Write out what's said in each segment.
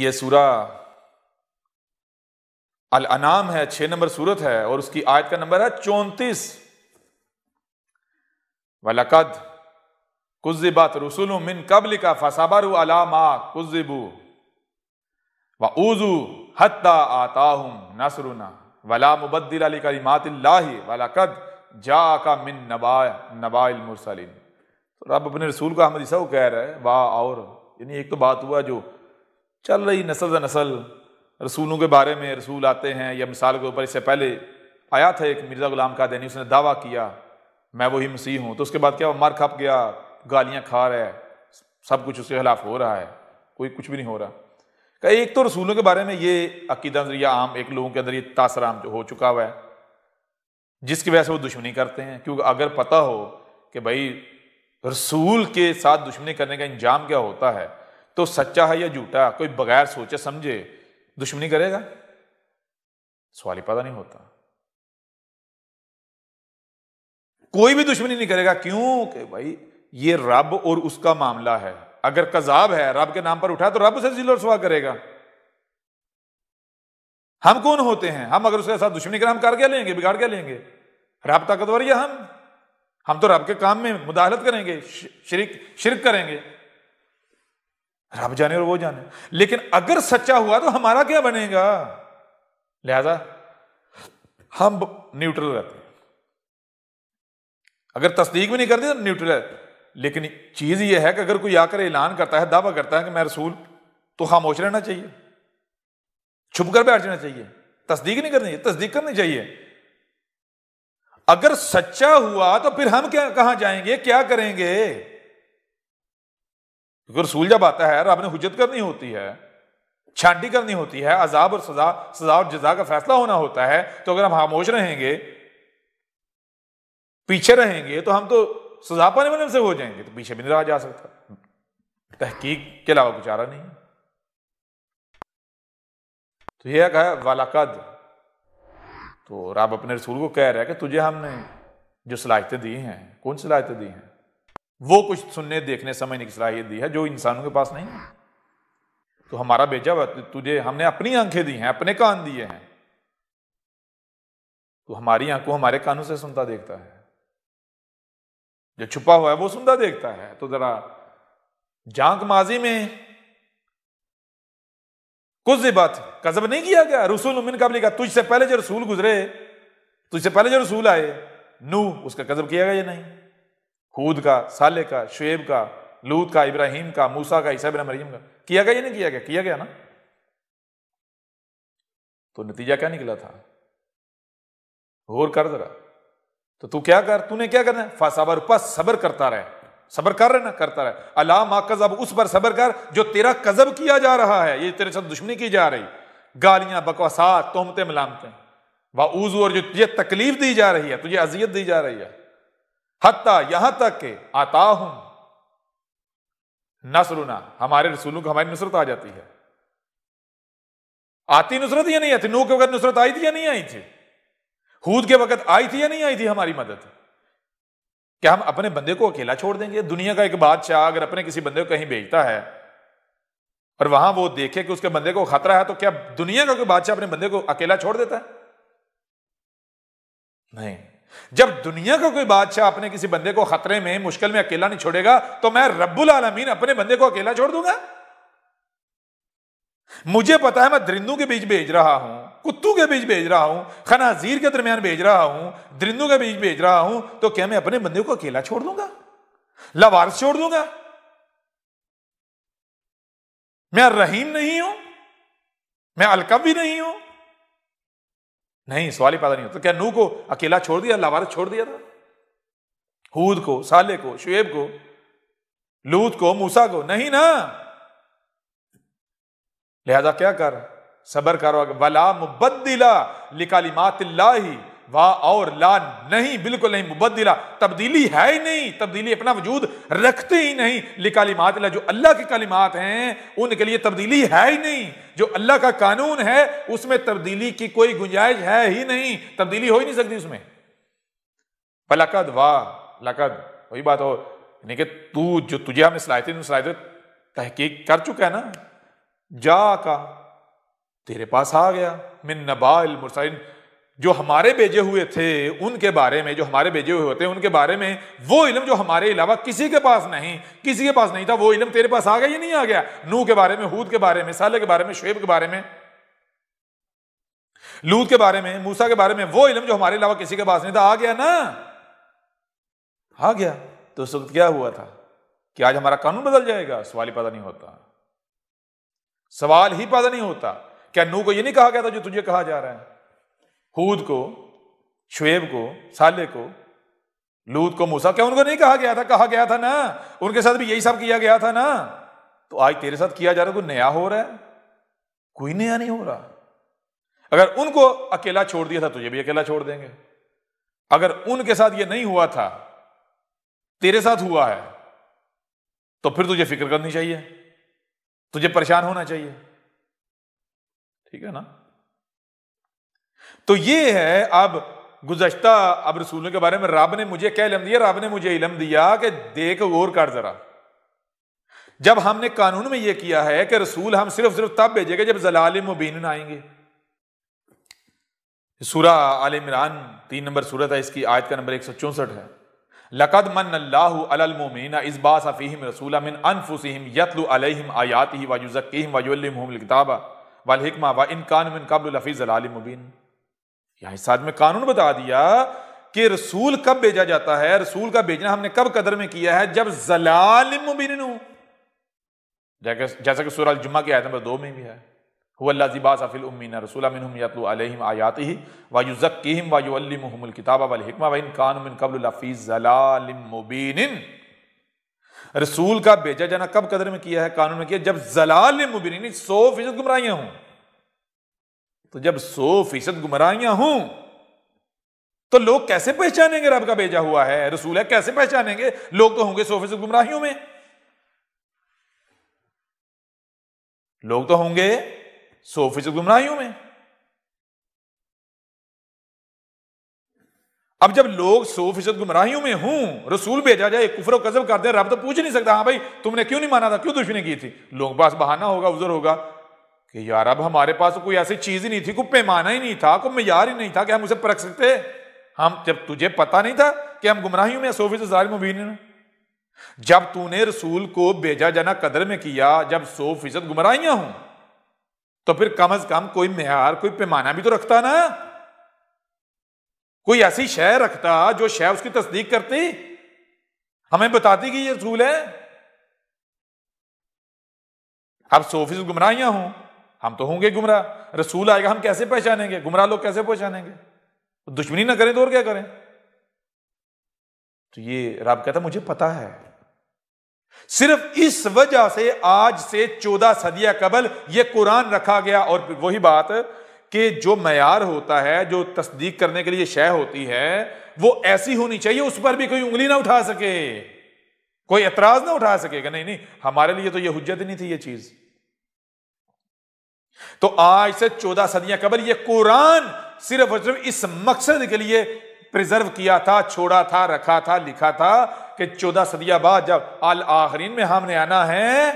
ये सूरा अल अनाम है छः नंबर सूरत है और उसकी आयत का नंबर है चौंतीस वलकद कुजिबत रसुल कबल का फसाबर अलामा कुजिबू व ऊजू हत्ता आता हूँ नसरुना वला मुबद्दिल अली करीमात वलकद जा का मिन नबा नबाइल मुरसलिन तो रब अपने रसूल का हम ईसा कह रहे हैं वाह और यानी एक तो बात हुआ जो चल रही नसल द नसल रसूलों के बारे में रसूल आते हैं या मिसाल के ऊपर इससे पहले आया था एक मिर्ज़ा गुलाम का दैनी उसने दावा किया मैं वही मसीह हूँ तो उसके बाद क्या वो मर खप गया गालियाँ खा रहा है सब कुछ उसके खिलाफ हो रहा है कोई कुछ भी नहीं हो रहा कई एक तो रसूलों के बारे में ये अकीदा जरिया आम एक लोगों के अंदर ये तासर आम जो हो चुका हुआ है जिसकी वजह से वो दुश्मनी करते हैं क्योंकि अगर पता हो कि भाई रसूल के साथ दुश्मनी करने का इंजाम क्या होता है तो सच्चा है या झूठा कोई बगैर सोचे समझे दुश्मनी करेगा सवाल ही पता नहीं होता कोई भी दुश्मनी नहीं करेगा क्यों के भाई ये रब और उसका मामला है अगर कजाब है रब के नाम पर उठा तो रब उसे जिलो और सुहा करेगा हम कौन होते हैं हम अगर उसके साथ दुश्मनी करें हम कर क्या लेंगे बिगाड़ क्या लेंगे रब ताकतवर या हम हम तो रब के काम में मुदाहलत करेंगे शिरक शिरक करेंगे रब जाने और वो जाने लेकिन अगर सच्चा हुआ तो हमारा क्या बनेगा लिहाजा हम न्यूट्रल रहते हैं अगर तस्दीक भी नहीं करते तो न्यूट्रल रहते लेकिन चीज़ यह है कि अगर कोई आकर ऐलान करता है दावा करता है कि मैं रसूल तो खामोश रहना चाहिए छुप कर बैठ जाना चाहिए तस्दीक नहीं करनी चाहिए तस्दीक करनी चाहिए अगर सच्चा हुआ तो फिर हम क्या कहां जाएंगे क्या करेंगे क्योंकि रसूल जब आता है रब ने हजत करनी होती है छांटी करनी होती है अजाब और सजा सजा और जजा का फैसला होना होता है तो अगर हम खामोश रहेंगे पीछे रहेंगे तो हम तो सजा पाने वाले से हो जाएंगे तो पीछे भी नहीं रहा जा सकता तहकीक के अलावा कुछ चारा नहीं तो यह कहा वालाकद तो रब अपने रसूल को कह रहा है कि तुझे हमने जो सलाहियतें दी हैं कौन सलाहियतें दी हैं वो कुछ सुनने देखने समझने की सलाहियत दी है जो इंसानों के पास नहीं है तो हमारा बेजा हुआ तुझे हमने अपनी आंखें दी हैं अपने कान दिए हैं तो हमारी आंखों हमारे कानों से सुनता देखता है जो छुपा हुआ है वो सुनता देखता है तो जरा जांक माजी में कुछ बात कजब नहीं किया गया रसूल उमिन कब लिखा तुझसे पहले जो रसूल गुजरे तुझसे पहले जो रसूल आए नू उसका कजब किया गया या नहीं हूद का साले का शुएब का लूत का इब्राहिम का मूसा का ईसा बिन मरियम का किया गया या नहीं किया गया किया गया ना तो नतीजा क्या निकला था और कर जरा तो तू क्या कर तूने क्या करना है फासाबर पास सबर करता रहे सबर कर रहे ना करता रहे अला माकजब उस पर सबर कर जो तेरा कजब किया जा रहा है ये तेरे साथ दुश्मनी की जा रही गालियां बकवासात तोमते मिलामते वाऊज और जो तुझे तकलीफ दी जा रही है तुझे अजियत दी जा रही है हत्या यहां तक के आता हूं नसरुना हमारे रसूलों को हमारी नुसरत आ जाती है आती नुसरत या नहीं आती नू के वक्त नुसरत आई थी या नहीं आई थी हूद के वक्त आई थी या नहीं आई थी हमारी मदद क्या हम अपने बंदे को अकेला छोड़ देंगे दुनिया का एक बादशाह अगर अपने किसी बंदे को कहीं भेजता है और वहां वो देखे कि उसके बंदे को खतरा है तो क्या दुनिया का कोई बादशाह अपने बंदे को अकेला छोड़ देता है नहीं जब दुनिया का कोई बादशाह अपने किसी बंदे को खतरे में मुश्किल में अकेला नहीं छोड़ेगा तो मैं रब्बुल आलमीन अपने बंदे को अकेला छोड़ दूंगा मुझे पता है मैं दरिंदू के बीच भेज रहा हूं कुत्तू के बीच भेज रहा हूं खनाजीर के दरमियान भेज रहा हूं दरिंदू के बीच भेज रहा हूं तो क्या मैं अपने बंदे को अकेला छोड़ दूंगा लवारस छोड़ दूंगा मैं रहीम नहीं हूं मैं अलकम भी नहीं हूं नहीं सवाल ही पैदा नहीं होता तो क्या नू को अकेला छोड़ दिया लावार छोड़ दिया था हूद को साले को शुएब को लूत को मूसा को नहीं ना लिहाजा क्या कर सबर करो वला लिकाली मातिल्ला ही वाह और ला नहीं बिल्कुल नहीं मुबदिला तब्दीली है ही नहीं तब्दीली अपना वजूद रखते ही नहीं लिकालिमात ला जो अल्लाह के कलिमात हैं उनके लिए तब्दीली है ही नहीं जो अल्लाह का कानून है उसमें तब्दीली की कोई गुंजाइश है ही नहीं तब्दीली हो ही नहीं सकती उसमें पलकद वाह लकद वही बात हो यानी कि तू जो तुझे हम सलाहियत सलाहियत तहकीक कर चुका है ना जा का तेरे पास आ गया मिन नबा मुरसलिन जो हमारे भेजे हुए थे उनके बारे में जो हमारे भेजे हुए हैं उनके बारे में वो इलम जो हमारे अलावा किसी के पास नहीं किसी के पास नहीं था वो इलम तेरे पास आ गया या नहीं आ गया नू के बारे में हूद के बारे में साले के बारे में शुब के बारे में लूद के बारे में मूसा के बारे में वो इलम जो हमारे अलावा किसी के पास नहीं था आ गया ना आ गया तो उस वक्त क्या हुआ था कि आज हमारा कानून बदल जाएगा सवाल ही पैदा नहीं होता सवाल ही पैदा नहीं होता क्या नू को यह नहीं कहा गया था जो तुझे कहा जा रहा है हूद को शुएब को साले को लूद को मूसा क्या उनको नहीं कहा गया था कहा गया था ना उनके साथ भी यही सब किया गया था ना तो आज तेरे साथ किया जा रहा कोई नया हो रहा है कोई नया नहीं हो रहा अगर उनको अकेला छोड़ दिया था तुझे भी अकेला छोड़ देंगे अगर उनके साथ ये नहीं हुआ था तेरे साथ हुआ है तो फिर तुझे फिक्र करनी चाहिए तुझे परेशान होना चाहिए ठीक है ना तो ये है अब गुजशत अब रसूलों के बारे में रब ने मुझे क्या इलम दिया रब ने मुझे इलम दिया कि देख गौर कर जरा जब हमने कानून में यह किया है कि रसूल हम सिर्फ सिर्फ तब भेजेगा जब जलाल मुबीन आएंगे सूरा आल इमरान तीन नंबर सूरत है इसकी आयत का नंबर एक सौ चौंसठ है लकद मन अलमोमिन इस सफ़ीम रसूल मिन अनफुसम यतलु अलहम आयात ही वायुज़कीम वायुलम किताबा वालहिकमा व इन कानून कबल जलाल मुबीन यहां इस में कानून बता दिया कि रसूल कब भेजा जाता है रसूल का भेजना हमने कब कदर में किया है जब जलाल मुबिन जैसा कि सूरह जुम्मा की आयत नंबर दो में भी है हुल्लाबाफिल उम्मीन रसोलामिन आयात ही वायुज़क्म वायुअलमल किताबा वालकमा वन कानमिन कबलफ़ी जलालिम रसूल का भेजा जाना कब कदर में किया है कानून में किया जब जलाल मुबिन सौ फीसद गुमराहियाँ हूं तो जब सौ फीसद गुमराहियां हूं तो लोग कैसे पहचानेंगे रब का भेजा हुआ है रसूल है कैसे पहचानेंगे लोग तो होंगे सौ फीसद गुमराहियों में लोग तो होंगे सौ फीसद गुमराहियों में अब जब लोग सौ फीसद गुमराहियों में हूं रसूल भेजा जाए कुफर कजब कर दे रब तो पूछ नहीं सकता हाँ भाई तुमने क्यों नहीं माना था क्यों दुश्मनी की थी लोगों के पास बहाना होगा उजर होगा कि यार अब हमारे पास तो कोई ऐसी चीज ही नहीं थी कोई पैमाना ही नहीं था कोई मैार ही नहीं था कि हम उसे परख सकते हम जब तुझे पता नहीं था कि हम गुमराहियों में सोफिस मुबीन जब तूने रसूल को भेजा जाना कदर में किया जब सौ फीसद गुमराहियां हूं तो फिर कम अज कम कोई मैार कोई पैमाना भी तो रखता ना कोई ऐसी शह रखता जो शह उसकी तस्दीक करती हमें बताती कि ये रसूल है अब सौ फीसद गुमराहियां हूं हम तो होंगे गुमराह रसूल आएगा हम कैसे पहचानेंगे गुमराह लोग कैसे पहचानेंगे तो दुश्मनी ना करें तो और क्या करें तो ये रब कहता मुझे पता है सिर्फ इस वजह से आज से चौदह सदिया कबल यह कुरान रखा गया और वही बात कि जो मैार होता है जो तस्दीक करने के लिए शय होती है वो ऐसी होनी चाहिए उस पर भी कोई उंगली ना उठा सके कोई एतराज ना उठा सकेगा नहीं नहीं हमारे लिए तो ये हुज्जत ही नहीं थी ये चीज़ तो आज से चौदह सदियां कबल ये कुरान सिर्फ और सिर्फ इस मकसद के लिए प्रिजर्व किया था छोड़ा था रखा था लिखा था कि चौदह सदिया बाद जब अल आखरीन में हमने आना है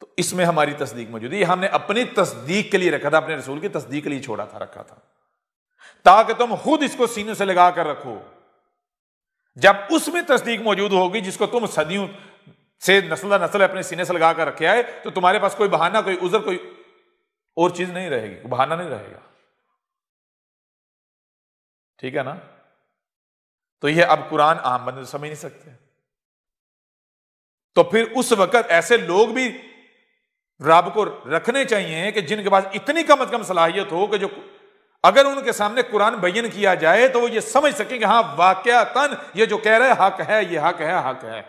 तो इसमें हमारी तस्दीक मौजूद है हमने अपनी तस्दीक के लिए रखा था अपने रसूल की तस्दीक के लिए छोड़ा था रखा था ताकि तुम खुद इसको सीनों से लगा कर रखो जब उसमें तस्दीक मौजूद होगी जिसको तुम सदियों से नस्ल नस्ल अपने सीने से लगा कर रखे आए तो तुम्हारे पास कोई बहाना कोई उजर कोई और चीज नहीं रहेगी बहाना नहीं रहेगा ठीक है ना तो यह अब कुरान आम बंदे तो समझ नहीं सकते तो फिर उस वक्त ऐसे लोग भी रब को रखने चाहिए कि जिनके पास इतनी कम अज कम सलाहियत हो कि जो अगर उनके सामने कुरान बयान किया जाए तो वो ये समझ सके कि हाँ वाकया तन ये जो कह रहे है हक है ये हक है हक है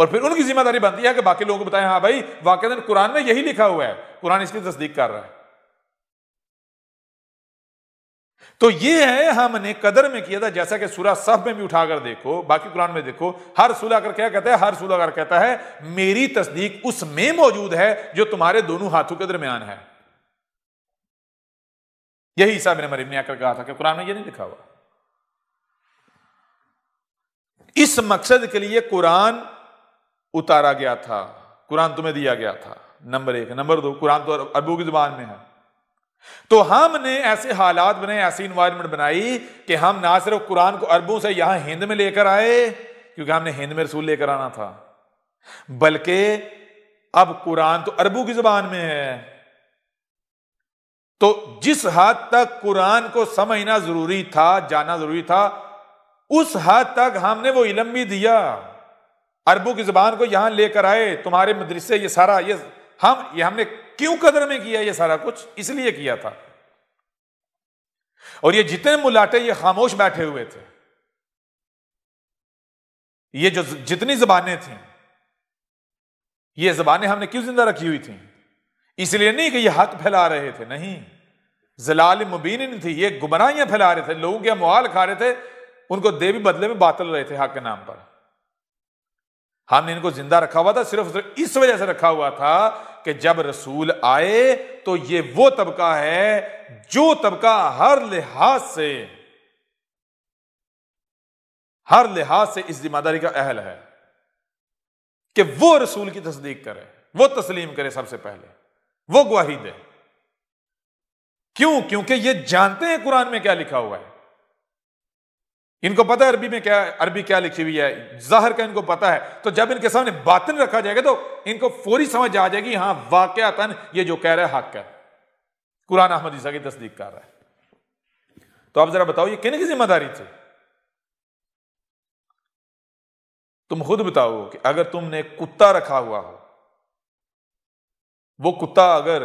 और फिर उनकी जिम्मेदारी बनती है कि बाकी लोगों को बताएं हाँ भाई वाकई कुरान में यही लिखा हुआ है कुरान इसकी तस्दीक कर रहा है तो ये है हमने कदर में किया था जैसा कि सूरह सफ में भी उठाकर देखो बाकी कुरान में देखो हर सूला अगर क्या कहता है हर सूला अगर कहता है मेरी तस्दीक उसमें मौजूद है जो तुम्हारे दोनों हाथों के दरमियान है यही हिसाब ने मरीम ने आकर कहा था कि कुरान में यह नहीं लिखा हुआ इस मकसद के लिए कुरान उतारा गया था कुरान तुम्हें दिया गया था नंबर एक नंबर दो कुरान तो अरबू की जुबान में है तो हमने ऐसे हालात बनाए ऐसी इन्वायरमेंट बनाई कि हम ना सिर्फ कुरान को अरबों से यहां हिंद में लेकर आए क्योंकि हमने हिंद में रसूल लेकर आना था बल्कि अब कुरान तो अरबों की जुबान में है तो जिस हद तक कुरान को समझना जरूरी था जाना जरूरी था उस हद तक हमने वो इलम भी दिया अरबों की जुबान को यहां लेकर आए तुम्हारे मदरसे ये सारा ये हम ये हमने क्यों कदर में किया ये सारा कुछ इसलिए किया था और ये जितने मुलाटे ये खामोश बैठे हुए थे ये जो जितनी जबाने थी ये जबानें हमने क्यों जिंदा रखी हुई थी इसलिए नहीं कि ये हक फैला रहे थे नहीं जलाल मुबीन थी ये गुमराहियां फैला रहे थे लोगों के मुआल खा रहे थे उनको देवी बदले में बातल रहे थे हक के नाम पर हमने इनको जिंदा रखा हुआ था सिर्फ इस वजह से रखा हुआ था कि जब रसूल आए तो ये वो तबका है जो तबका हर लिहाज से हर लिहाज से इस जिम्मेदारी का अहल है कि वो रसूल की तस्दीक करे वो तस्लीम करे सबसे पहले वो गवाही दे क्यों क्योंकि ये जानते हैं कुरान में क्या लिखा हुआ है इनको पता है अरबी में क्या अरबी क्या लिखी हुई है जहर का इनको पता है तो जब इनके सामने बातन रखा जाएगा तो इनको फौरी समझ आ जाएगी हाँ वाकयातन ये जो कह रहा है हक है कुरान अहमद ईसा की तस्दीक कर रहा है तो आप जरा बताओ ये किन की जिम्मेदारी थी तुम खुद बताओ कि अगर तुमने कुत्ता रखा हुआ हो वो कुत्ता अगर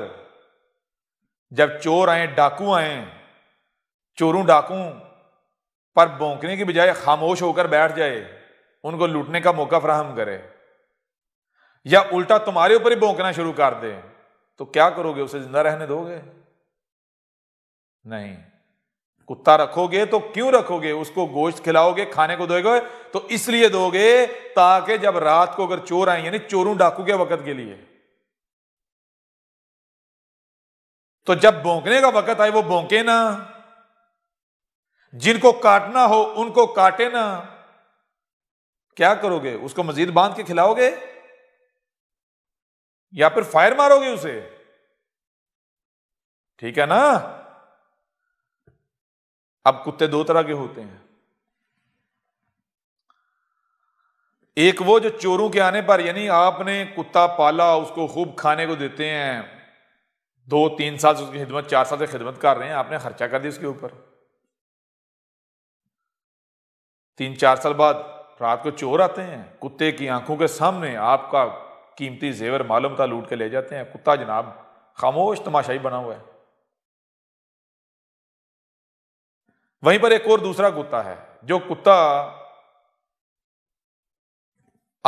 जब चोर आए डाकू आए चोरू डाकू पर बोंकने की बजाय खामोश होकर बैठ जाए उनको लूटने का मौका फ्राहम करे या उल्टा तुम्हारे ऊपर ही बोंकना शुरू कर दे तो क्या करोगे उसे जिंदा रहने दोगे नहीं कुत्ता रखोगे तो क्यों रखोगे उसको गोश्त खिलाओगे खाने को दोगे तो इसलिए दोगे ताकि जब रात को अगर चोर आए यानी चोरों डाकू के वक्त के लिए तो जब बोंकने का वक्त आए वो बोंके ना जिनको काटना हो उनको काटे ना क्या करोगे उसको मजीद बांध के खिलाओगे या फिर फायर मारोगे उसे ठीक है ना अब कुत्ते दो तरह के होते हैं एक वो जो चोरों के आने पर यानी आपने कुत्ता पाला उसको खूब खाने को देते हैं दो तीन साल से उसकी खिदमत चार साल से खिदमत कर रहे हैं आपने खर्चा कर दिया उसके ऊपर तीन चार साल बाद रात को चोर आते हैं कुत्ते की आंखों के सामने आपका कीमती जेवर मालूम था लूट के ले जाते हैं कुत्ता जनाब खामोश तमाशाई बना हुआ है वहीं पर एक और दूसरा कुत्ता है जो कुत्ता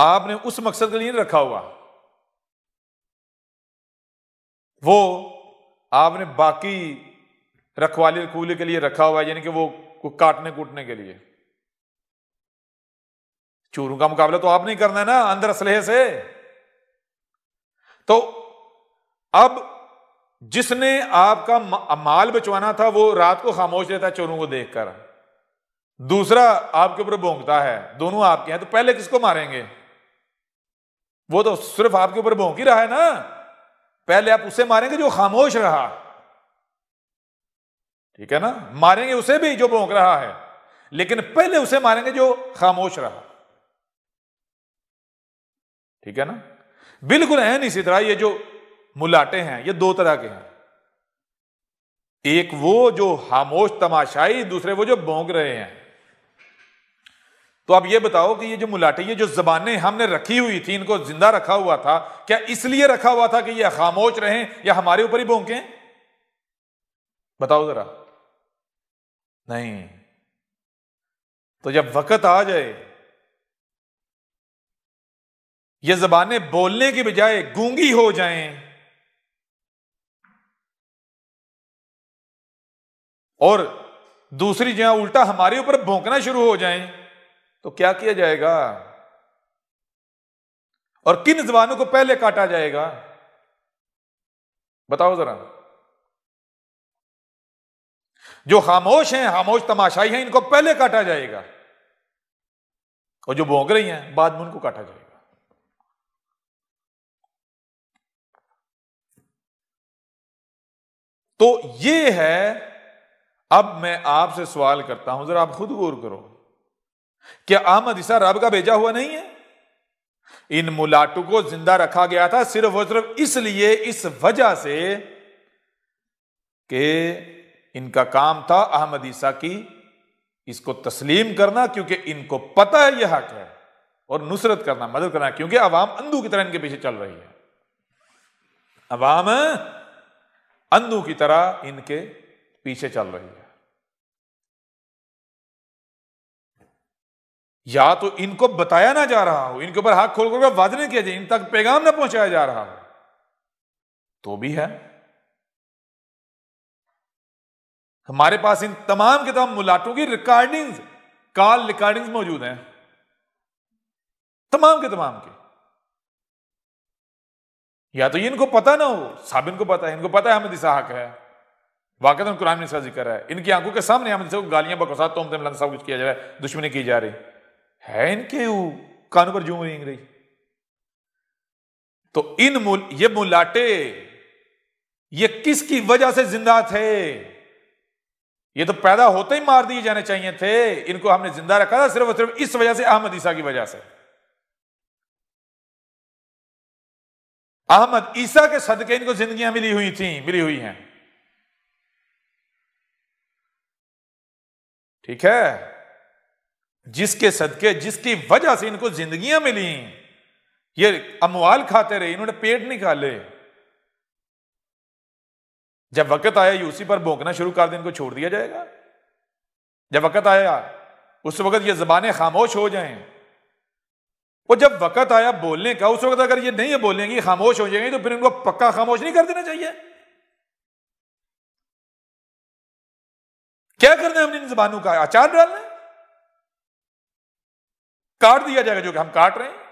आपने उस मकसद के लिए रखा हुआ वो आपने बाकी रखवाले रखूले के लिए रखा हुआ है यानी कि वो काटने कूटने के लिए चोरों का मुकाबला तो आप नहीं करना है ना अंदर असलहे से तो अब जिसने आपका माल बचवाना था वो रात को खामोश रहता है चोरों को देखकर दूसरा आपके ऊपर भोंगता है दोनों आपके हैं तो पहले किसको मारेंगे वो तो सिर्फ आपके ऊपर भोंक ही रहा है ना पहले आप उसे मारेंगे जो खामोश रहा ठीक है ना मारेंगे उसे भी जो भोंक रहा है लेकिन पहले उसे मारेंगे जो खामोश रहा ठीक है ना बिल्कुल है नहीं इसी तरह ये जो मुलाटे हैं ये दो तरह के हैं एक वो जो खामोश तमाशाई दूसरे वो जो भोंग रहे हैं तो अब ये बताओ कि ये जो मुलाटे ये जो जबाने हमने रखी हुई थी इनको जिंदा रखा हुआ था क्या इसलिए रखा हुआ था कि ये खामोश रहें या हमारे ऊपर ही बोंके बताओ जरा नहीं तो जब वक्त आ जाए ये जबानें बोलने के बजाय गूंगी हो जाएं और दूसरी जगह उल्टा हमारे ऊपर भोंकना शुरू हो जाएं तो क्या किया जाएगा और किन जबानों को पहले काटा जाएगा बताओ जरा जो खामोश हैं खामोश तमाशाई हैं इनको पहले काटा जाएगा और जो भोंग रही हैं बाद में उनको काटा जाएगा तो ये है अब मैं आपसे सवाल करता हूं जरा आप खुद गौर करो क्या अहमद ईसा रब का भेजा हुआ नहीं है इन मुलाटू को जिंदा रखा गया था सिर्फ और सिर्फ इसलिए इस वजह से कि इनका काम था अहमद ईसा की इसको तस्लीम करना क्योंकि इनको पता है यह हक है और नुसरत करना मदद करना क्योंकि अवाम अंधू की तरह इनके पीछे चल रही है अवाम अंधु की तरह इनके पीछे चल रही है या तो इनको बताया ना जा रहा हो इनके ऊपर हाथ खोल खोल कर वादे किया जाए इन तक पैगाम ना पहुंचाया जा रहा हो तो भी है हमारे पास इन तमाम के तमाम मुलाटों की रिकॉर्डिंग्स कॉल रिकॉर्डिंग्स मौजूद हैं तमाम के तमाम के या तो इनको पता ना हो साहब इनको पता है इनको पता है हमें इसहाक है वाकई तो कुरान में इसका जिक्र है इनकी आंखों के सामने हम इनसे गालियां बकौसात तो हम सब कुछ किया जा रहा है दुश्मनी की जा रही है इनके कानों पर जू रेंग रही तो इन मुल, ये मुलाटे ये किसकी वजह से जिंदा थे ये तो पैदा होते ही मार दिए जाने चाहिए थे इनको हमने जिंदा रखा था सिर्फ और सिर्फ इस वजह से अहमद ईसा की वजह से अहमद ईसा के सदके इनको जिंदगियां मिली हुई थी मिली हुई हैं ठीक है जिसके सदके जिसकी वजह से इनको जिंदगियां मिली ये अमवाल खाते रहे इन्होंने पेट निकाले जब वक्त आया यूसी पर भोंकना शुरू कर दे इनको छोड़ दिया जाएगा जब वक्त आया उस वक्त ये जबानें खामोश हो जाएं वो जब वक़्त आया बोलने का उस वक्त अगर ये नहीं है बोलेंगी खामोश हो जाएंगे तो फिर इनको पक्का खामोश नहीं कर देना चाहिए क्या करना है हमने इन जबानों का अचार डालना काट दिया जाएगा जो कि हम काट रहे हैं